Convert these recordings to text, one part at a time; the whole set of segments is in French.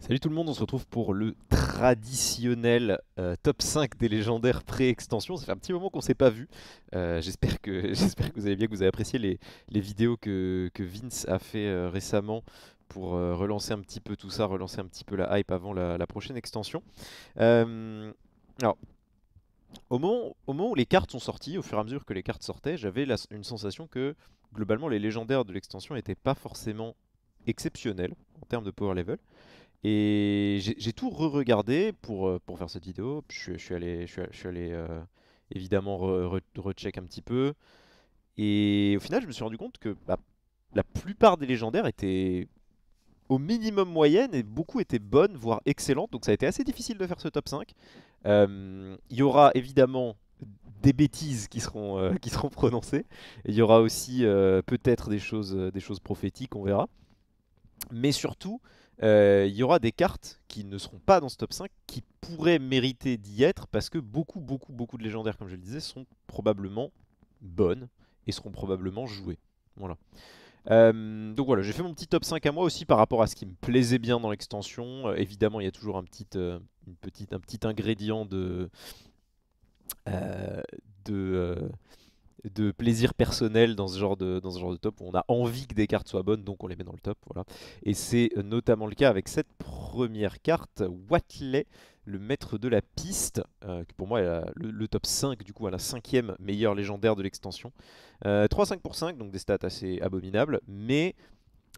Salut tout le monde, on se retrouve pour le traditionnel euh, top 5 des légendaires pré-extension. Ça fait un petit moment qu'on ne s'est pas vu. Euh, j'espère que, vous avez bien, que vous avez apprécié les, vidéos que, Vince a fait euh, récemment pour relancer un petit peu tout ça, relancer un petit peu la hype avant la, prochaine extension. alors, au moment, où les cartes sont sorties, au fur et à mesure que les cartes sortaient, j'avais une sensation que globalement les légendaires de l'extension n'étaient pas forcément exceptionnels en termes de power level. Et j'ai tout re-regardé pour, euh, pour faire cette vidéo. Je, suis allé, je, suis allé euh, évidemment recheck -re un petit peu. Et au final, je me suis rendu compte que bah, la plupart des légendaires étaient au minimum moyenne et beaucoup étaient bonnes, voire excellentes. Donc ça a été assez difficile de faire ce top 5. Euh, il y aura évidemment des bêtises qui seront, qui seront prononcées. Il y aura aussi peut-être des choses, des choses prophétiques, on verra. Mais surtout, euh, il y aura des cartes qui ne seront pas dans ce top 5 qui pourraient mériter d'y être parce que beaucoup, beaucoup, beaucoup de légendaires, comme je le disais, sont probablement bonnes et seront probablement jouées. Voilà. Euh, donc voilà, j'ai fait mon petit top 5 à moi aussi par rapport à ce qui me plaisait bien dans l'extension. Euh, évidemment, il y a toujours un petit, un petit ingrédient de, de de plaisir personnel dans ce genre de, dans ce genre de top où on a envie que des cartes soient bonnes, donc on les met dans le top. Voilà. Et c'est notamment le cas avec cette première carte, Watley, le maître de la piste, euh, qui pour moi est le, top 5, du coup à la cinquième meilleure légendaire de l'extension. 3-5 euh, pour 5, donc des stats assez abominables, mais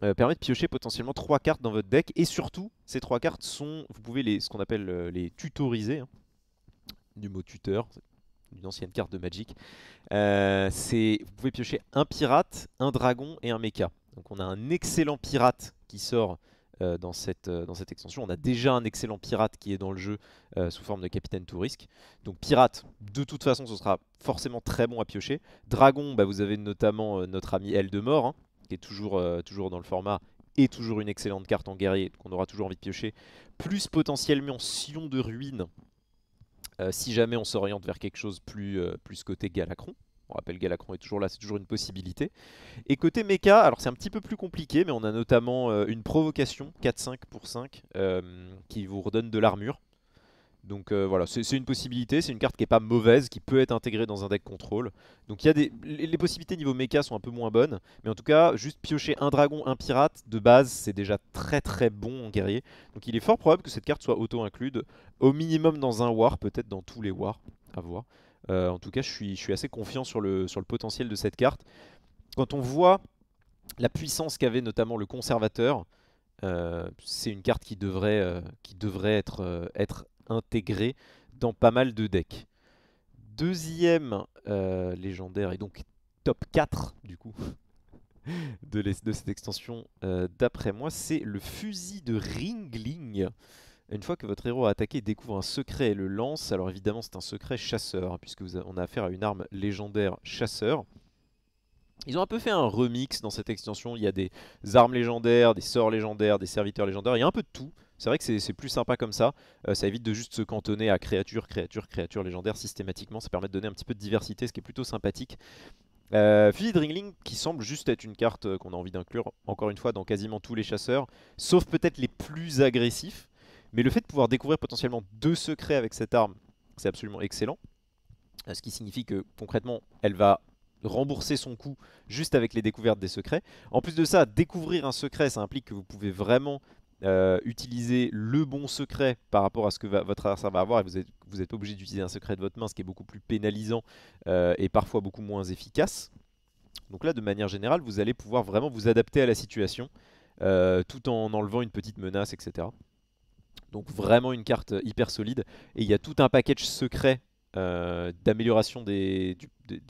euh, permet de piocher potentiellement 3 cartes dans votre deck, et surtout, ces 3 cartes sont, vous pouvez les, ce qu'on appelle les tutoriser, hein. du mot tuteur, une ancienne carte de Magic. Euh, vous pouvez piocher un pirate, un dragon et un mecha. Donc on a un excellent pirate qui sort euh, dans, cette, euh, dans cette extension. On a déjà un excellent pirate qui est dans le jeu sous forme de capitaine tout Donc pirate, de toute façon, ce sera forcément très bon à piocher. Dragon, bah, vous avez notamment notre ami Eldemort hein, qui est toujours, toujours dans le format et toujours une excellente carte en guerrier qu'on aura toujours envie de piocher. Plus potentiellement Sion de ruines euh, si jamais on s'oriente vers quelque chose plus, euh, plus côté Galacron, on rappelle Galacron est toujours là, c'est toujours une possibilité. Et côté mecha, alors c'est un petit peu plus compliqué, mais on a notamment euh, une provocation 4-5 pour 5 qui vous redonne de l'armure. Donc euh, voilà, c'est une possibilité, c'est une carte qui n'est pas mauvaise, qui peut être intégrée dans un deck contrôle. Donc il y a des les possibilités niveau mecha sont un peu moins bonnes, mais en tout cas, juste piocher un dragon, un pirate de base, c'est déjà très très bon en guerrier. Donc il est fort probable que cette carte soit auto-include au minimum dans un war, peut-être dans tous les wars, à voir. Euh, en tout cas, je suis, je suis assez confiant sur le, sur le potentiel de cette carte. Quand on voit la puissance qu'avait notamment le conservateur, euh, c'est une carte qui devrait, qui devrait être, être intégré dans pas mal de decks. Deuxième euh, légendaire et donc top 4 du coup de, cette extension euh, d'après moi, c'est le fusil de Ringling. Une fois que votre héros a attaqué, découvre un secret et le lance. Alors évidemment c'est un secret chasseur, hein, puisque vous on a affaire à une arme légendaire chasseur. Ils ont un peu fait un remix dans cette extension, il y a des armes légendaires, des sorts légendaires, des serviteurs légendaires, il y a un peu de tout. C'est vrai que c'est plus sympa comme ça. Euh, ça évite de juste se cantonner à créature, créature, créature légendaire systématiquement. Ça permet de donner un petit peu de diversité, ce qui est plutôt sympathique. Euh, de Ringling, qui semble juste être une carte euh, qu'on a envie d'inclure, encore une fois, dans quasiment tous les chasseurs, sauf peut-être les plus agressifs. Mais le fait de pouvoir découvrir potentiellement deux secrets avec cette arme, c'est absolument excellent. Euh, ce qui signifie que concrètement, elle va rembourser son coût juste avec les découvertes des secrets. En plus de ça, découvrir un secret, ça implique que vous pouvez vraiment euh, utiliser le bon secret par rapport à ce que votre adversaire va avoir et vous êtes, vous obligé d'utiliser un secret de votre main, ce qui est beaucoup plus pénalisant euh, et parfois beaucoup moins efficace. Donc là, de manière générale, vous allez pouvoir vraiment vous adapter à la situation euh, tout en enlevant une petite menace, etc. Donc vraiment une carte hyper solide. Et il y a tout un package secret euh, d'amélioration des,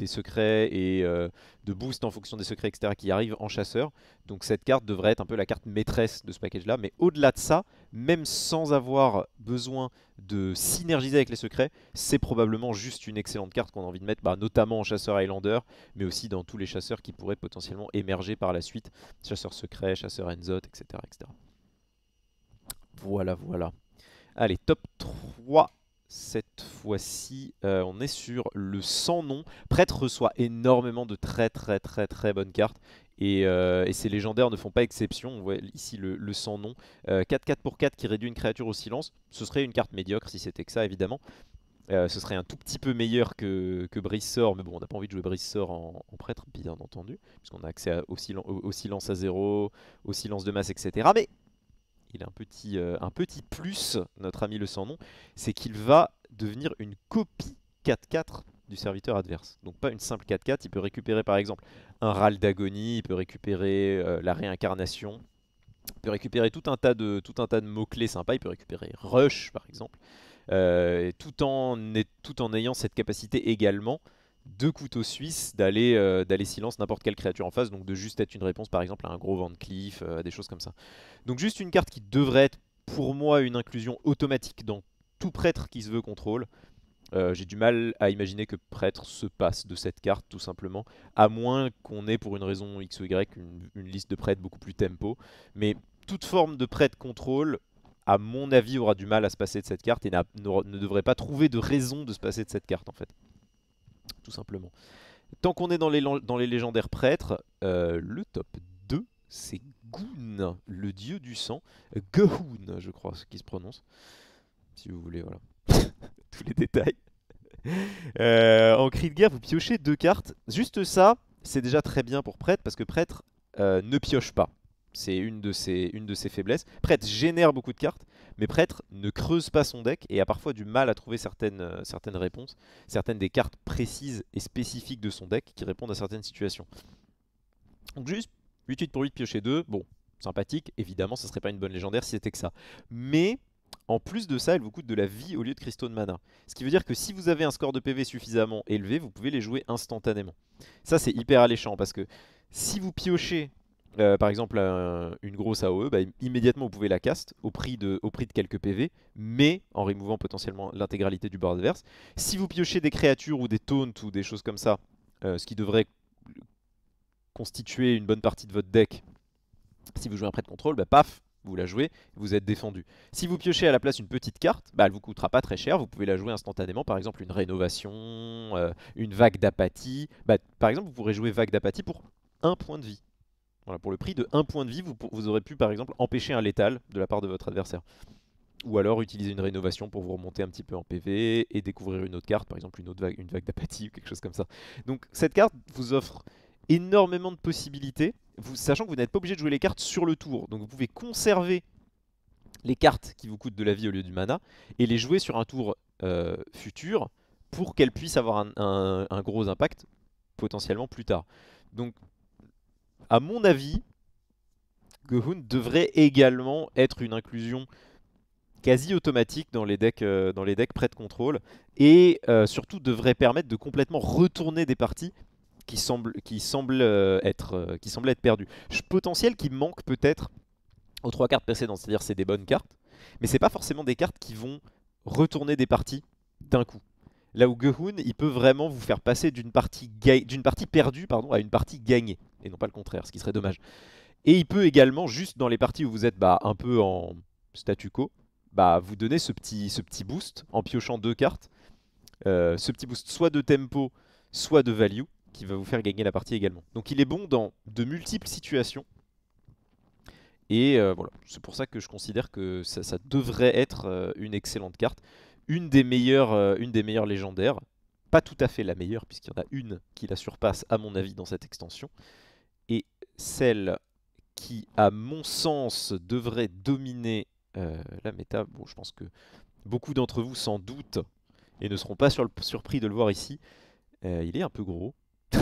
secrets et euh, de boost en fonction des secrets, etc. qui arrivent en chasseur. Donc cette carte devrait être un peu la carte maîtresse de ce package-là. Mais au-delà de ça, même sans avoir besoin de synergiser avec les secrets, c'est probablement juste une excellente carte qu'on a envie de mettre, bah, notamment en chasseur Highlander, mais aussi dans tous les chasseurs qui pourraient potentiellement émerger par la suite. Chasseur secret, chasseur Enzot, etc. etc. Voilà, voilà. Allez, top 3 cette fois-ci, euh, on est sur le sans nom. Prêtre reçoit énormément de très très très très bonnes cartes. Et, ses euh, ces légendaires ne font pas exception. On voit ici le, sans nom. 4-4 pour 4 qui réduit une créature au silence. Ce serait une carte médiocre si c'était que ça, évidemment. Euh, ce serait un tout petit peu meilleur que, que Brissor, mais bon, on n'a pas envie de jouer Brissor en, en prêtre, bien entendu, puisqu'on a accès au, au, silence à zéro, au silence de masse, etc. Mais il a un petit, euh, un petit plus, notre ami le sans nom, c'est qu'il va devenir une copie 4-4 du serviteur adverse. Donc pas une simple 4-4, il peut récupérer par exemple un râle d'agonie, il peut récupérer euh, la réincarnation, il peut récupérer tout un tas de, de mots-clés sympas, il peut récupérer rush par exemple, euh, tout, tout en ayant cette capacité également deux couteaux suisses d'aller euh, d'aller silence n'importe quelle créature en face, donc de juste être une réponse par exemple à un gros Van Cleef, euh, à des choses comme ça. Donc juste une carte qui devrait être pour moi une inclusion automatique dans tout prêtre qui se veut contrôle. Euh, j'ai du mal à imaginer que prêtre se passe de cette carte tout simplement, à moins qu'on ait pour une raison X ou Y une, une liste de prêtres beaucoup plus tempo. Mais toute forme de prêtre contrôle, à mon avis, aura du mal à se passer de cette carte et ne devrait pas trouver de raison de se passer de cette carte en fait tout simplement. Tant qu'on est dans les, dans les, légendaires prêtres, euh, le top 2, c'est Goun, le dieu du sang. Gehun, je crois, ce qui se prononce. Si vous voulez, voilà. Tous les détails. Euh, en cri de guerre, vous piochez deux cartes. Juste ça, c'est déjà très bien pour prêtre, parce que prêtre euh, ne pioche pas. C'est une, de ses, une de ses faiblesses. Prêtre génère beaucoup de cartes mais Prêtre ne creuse pas son deck et a parfois du mal à trouver certaines, euh, certaines réponses, certaines des cartes précises et spécifiques de son deck qui répondent à certaines situations. Donc juste 8-8 pour 8 piocher 2, bon, sympathique, évidemment ce serait pas une bonne légendaire si c'était que ça. Mais en plus de ça, elle vous coûte de la vie au lieu de cristaux de mana. Ce qui veut dire que si vous avez un score de PV suffisamment élevé, vous pouvez les jouer instantanément. Ça c'est hyper alléchant parce que si vous piochez euh, par exemple une grosse AOE, bah, immédiatement vous pouvez la cast au prix, de, quelques PV, mais en removant potentiellement l'intégralité du board adverse. Si vous piochez des créatures ou des taunts ou des choses comme ça, euh, ce qui devrait constituer une bonne partie de votre deck, si vous jouez un prêt de contrôle, bah, paf, vous la jouez, vous êtes défendu. Si vous piochez à la place une petite carte, bah, elle vous coûtera pas très cher, vous pouvez la jouer instantanément, par exemple une rénovation, euh, une vague d'apathie. Bah, par exemple, vous pourrez jouer vague d'apathie pour un point de vie pour le prix de 1 point de vie, vous, vous, aurez pu par exemple empêcher un létal de la part de votre adversaire. Ou alors utiliser une rénovation pour vous remonter un petit peu en PV et découvrir une autre carte, par exemple une autre vague, une vague d'apathie ou quelque chose comme ça. Donc cette carte vous offre énormément de possibilités, sachant que vous n'êtes pas obligé de jouer les cartes sur le tour. Donc vous pouvez conserver les cartes qui vous coûtent de la vie au lieu du mana et les jouer sur un tour euh, futur pour qu'elles puissent avoir un, un gros impact potentiellement plus tard. Donc à mon avis, Gohun devrait également être une inclusion quasi automatique dans les decks, euh, dans les decks près de contrôle et euh, surtout devrait permettre de complètement retourner des parties qui semblent, qui semblent, euh, être, qui semblent être perdues. Potentiel qui manque peut-être aux trois cartes précédentes, c'est-à-dire c'est des bonnes cartes, mais c'est pas forcément des cartes qui vont retourner des parties d'un coup. Là où Gohun, il peut vraiment vous faire passer d'une partie, partie perdue pardon, à une partie gagnée et non pas le contraire, ce qui serait dommage. Et il peut également, juste dans les parties où vous êtes bah, un peu en statu quo, bah, vous donner ce petit, ce petit boost en piochant deux cartes. Euh, ce petit boost soit de tempo, soit de value, qui va vous faire gagner la partie également. Donc il est bon dans de multiples situations. Et euh, voilà, c'est pour ça que je considère que ça, devrait être euh, une excellente carte. Une des, meilleures, une des meilleures légendaires, pas tout à fait la meilleure, puisqu'il y en a une qui la surpasse à mon avis dans cette extension celle qui, à mon sens, devrait dominer euh, la méta. Bon, je pense que beaucoup d'entre vous s'en doutent et ne seront pas surpris de le voir ici. Euh, il est un peu gros.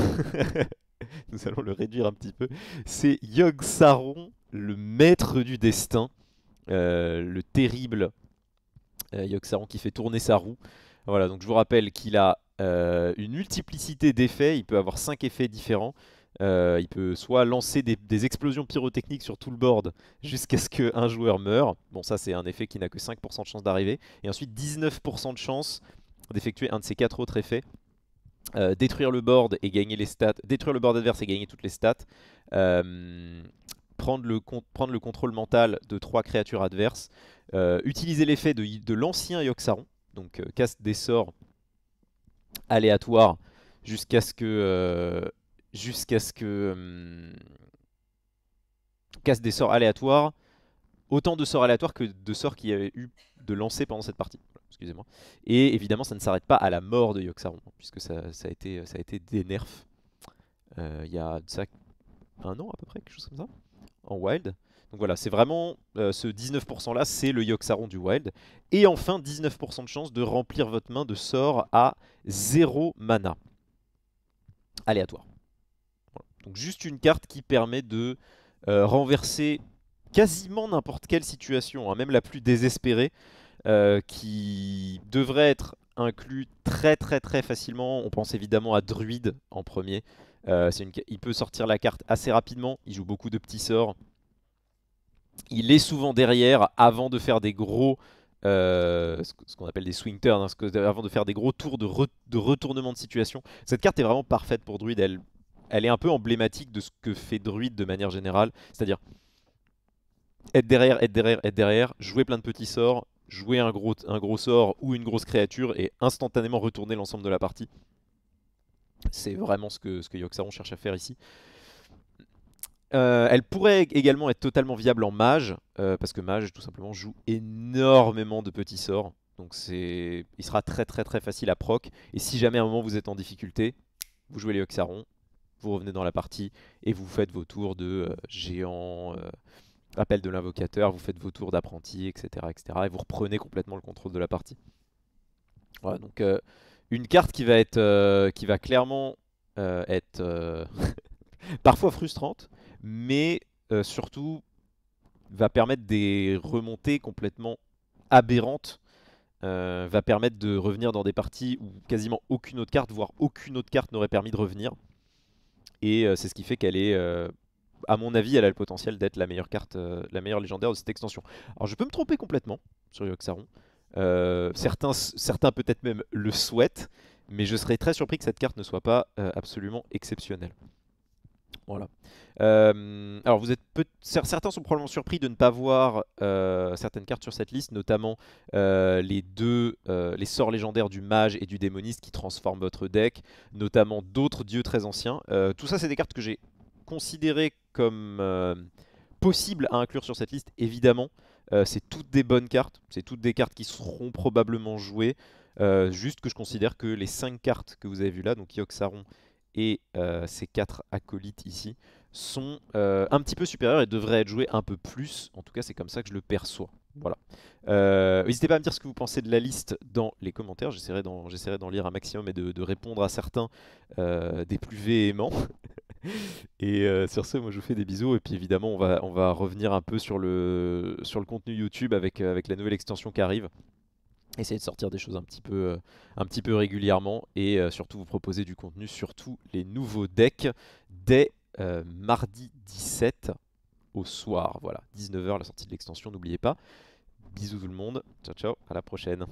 Nous allons le réduire un petit peu. C'est Yog Saron, le maître du destin, euh, le terrible Yog Saron qui fait tourner sa roue. Voilà, donc je vous rappelle qu'il a une multiplicité d'effets, il peut avoir cinq effets différents. Euh, il peut soit lancer des, explosions pyrotechniques sur tout le board jusqu'à ce qu'un joueur meure. Bon, ça, c'est un effet qui n'a que 5% de chance d'arriver. Et ensuite, 19% de chance d'effectuer un de ces quatre autres effets. Euh, détruire le board et gagner les stats. Détruire le board adverse et gagner toutes les stats. Euh, prendre, le prendre le contrôle mental de trois créatures adverses. utiliser l'effet de, de l'ancien Yoxaron. Donc, casse des sorts aléatoires jusqu'à ce que jusqu'à ce que hum, casse des sorts aléatoires, autant de sorts aléatoires que de sorts qu'il y avait eu de lancer pendant cette partie. Excusez-moi. Et évidemment, ça ne s'arrête pas à la mort de Yoxaron, puisque ça, a, été, ça a été des nerfs euh, il y a ça, un an à peu près, quelque chose comme ça, en wild. Donc voilà, c'est vraiment euh, ce 19% là, c'est le Yoxaron du wild. Et enfin, 19% de chance de remplir votre main de sorts à 0 mana. Aléatoire. Donc juste une carte qui permet de euh, renverser quasiment n'importe quelle situation, hein, même la plus désespérée, euh, qui devrait être inclus très très très facilement. On pense évidemment à Druide en premier. Euh, il peut sortir la carte assez rapidement, il joue beaucoup de petits sorts. Il est souvent derrière avant de faire des gros... ce qu'on appelle des swing turns, hein, avant de faire des gros tours de, de, retournement de situation. Cette carte est vraiment parfaite pour Druid, elle elle est un peu emblématique de ce que fait Druid de manière générale, c'est-à-dire être derrière, être derrière, être derrière, jouer plein de petits sorts, jouer un gros, un gros sort ou une grosse créature et instantanément retourner l'ensemble de la partie. C'est vraiment ce que, ce que Yoxaron cherche à faire ici. Euh, elle pourrait également être totalement viable en mage, euh, parce que mage tout simplement joue énormément de petits sorts. Donc il sera très très très facile à proc. Et si jamais à un moment vous êtes en difficulté, vous jouez les Yoxaron vous revenez dans la partie et vous faites vos tours de euh, géant, euh, appel de l'invocateur, vous faites vos tours d'apprenti, etc., etc. Et vous reprenez complètement le contrôle de la partie. Voilà, donc euh, une carte qui va être, qui va clairement être parfois frustrante, mais surtout va permettre des remontées complètement aberrantes va permettre de revenir dans des parties où quasiment aucune autre carte, voire aucune autre carte n'aurait permis de revenir. Et euh, c'est ce qui fait qu'elle est euh, à mon avis, elle a le potentiel d'être la meilleure carte, euh, la meilleure légendaire de cette extension. Alors je peux me tromper complètement sur Yoxaron. certains, certains peut-être même le souhaitent, mais je serais très surpris que cette carte ne soit pas absolument exceptionnelle. Voilà. Euh, alors, vous êtes certains sont probablement surpris de ne pas voir euh, certaines cartes sur cette liste, notamment euh, les deux, les sorts légendaires du mage et du démoniste qui transforment votre deck, notamment d'autres dieux très anciens. tout ça, c'est des cartes que j'ai considérées comme possibles à inclure sur cette liste, évidemment. c'est toutes des bonnes cartes, c'est toutes des cartes qui seront probablement jouées. juste que je considère que les cinq cartes que vous avez vues là, donc saron et euh, ces quatre acolytes ici sont euh, un petit peu supérieurs et devraient être joués un peu plus. En tout cas, c'est comme ça que je le perçois. Voilà. Euh, n'hésitez pas à me dire ce que vous pensez de la liste dans les commentaires. J'essaierai d'en lire un maximum et de, répondre à certains des plus véhéments. Et sur ce, moi je vous fais des bisous et puis évidemment on va, on va revenir un peu sur le, contenu YouTube avec la nouvelle extension qui arrive. Essayez de sortir des choses un petit peu, euh, un petit peu régulièrement et euh, surtout vous proposer du contenu sur tous les nouveaux decks dès euh, mardi 17 au soir. Voilà, 19h la sortie de l'extension, n'oubliez pas. Bisous tout le monde, ciao ciao, à la prochaine.